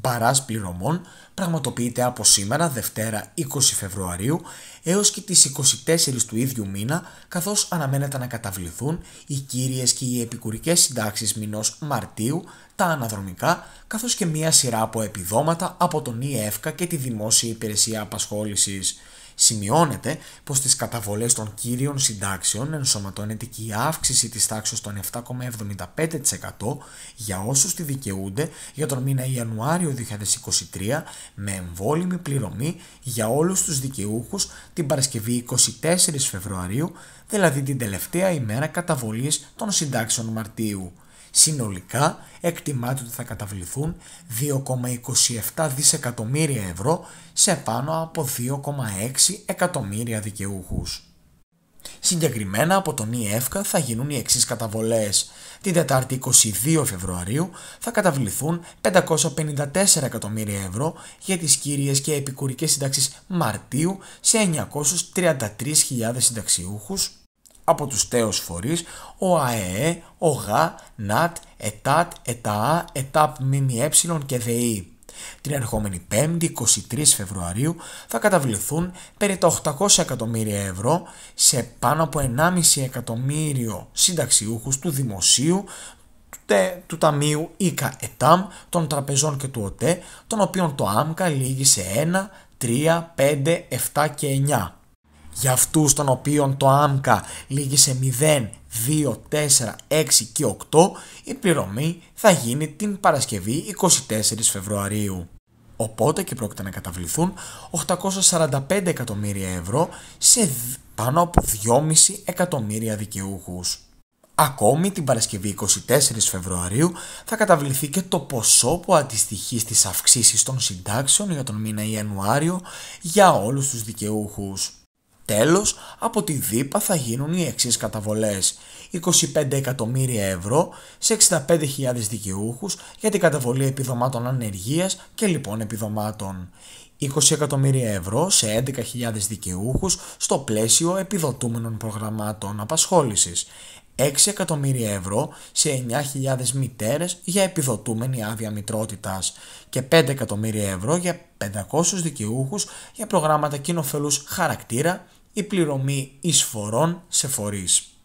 μπαράς πληρωμών πραγματοποιείται από σήμερα Δευτέρα 20 Φεβρουαρίου έως και τις 24 του ίδιου μήνα καθώς αναμένεται να καταβληθούν οι κύριες και οι επικουρικές συντάξεις μηνός Μαρτίου, τα αναδρομικά καθώς και μία σειρά από επιδόματα από τον ΙΕΦΚΑ και τη Δημόσια Υπηρεσία Απασχόλησης. Σημειώνεται πως στις καταβολές των κύριων συντάξεων ενσωματώνεται και η αύξηση της τάξης των 7,75% για όσους τη δικαιούνται για τον μήνα Ιανουάριο 2023 με εμβόλυμη πληρωμή για όλους τους δικαιούχους την Παρασκευή 24 Φεβρουαρίου, δηλαδή την τελευταία ημέρα καταβολής των συντάξεων Μαρτίου. Συνολικά εκτιμάται ότι θα καταβληθούν 2,27 δισεκατομμύρια ευρώ σε πάνω από 2,6 εκατομμύρια δικαιούχους. Συγκεκριμένα από τον ΙΕΦΚΑ θα γίνουν οι εξής καταβολές. Την Τετάρτη 22 Φεβρουαρίου θα καταβληθούν 554 εκατομμύρια ευρώ για τις κύριες και επικουρικές συντάξεις Μαρτίου σε 933.000 συνταξιούχους από τους τέος φορείς, ο ΑΕΕ, ο ΓΑ, ΝΑΤ, ΕΤΑΤ, ΕΤΑΑ, ΕΤΑΠ, ΜΜΕ και ΔΕΗ. Την ερχόμενη 5η 23 Φεβρουαρίου θα καταβληθούν περί τα 800 εκατομμύρια ευρώ σε πάνω από 1,5 εκατομμύριο συνταξιούχους του δημοσίου, του Ταμείου ΙΚΑ ΕΤΑΜ, των τραπεζών και του ΟΤΕ, των οποίων το ΆΜΚΑ λήγει σε 1, 3, 5, 7 και 9 για αυτούς των οποίων το ΆΜΚΑ λήγει σε 0, 2, 4, 6 και 8, η πληρωμή θα γίνει την Παρασκευή 24 Φεβρουαρίου. Οπότε και πρόκειται να καταβληθούν 845 εκατομμύρια ευρώ σε πάνω από 2,5 εκατομμύρια δικαιούχους. Ακόμη την Παρασκευή 24 Φεβρουαρίου θα καταβληθεί και το ποσό που αντιστοιχεί στις αυξήσεις των συντάξεων για τον μήνα Ιανουάριο για όλους τους δικαιούχους. Τέλος, από τη ΔΥΠΑ θα γίνουν οι εξής καταβολές. 25 εκατομμύρια ευρώ σε 65.000 δικαιούχους για την καταβολή επιδομάτων ανεργίας και λοιπόν επιδομάτων. 20 εκατομμύρια ευρώ σε 11.000 δικαιούχους στο πλαίσιο επιδοτούμενων προγραμμάτων απασχόλησης. 6 εκατομμύρια ευρώ σε 9.000 μητέρες για επιδοτούμενη άδεια μητρότητας και 5 εκατομμύρια ευρώ για 500 δικαιούχους για προγράμματα κοινοφελούς χαρακτήρα η πληρωμή εισφορών σε φορείς.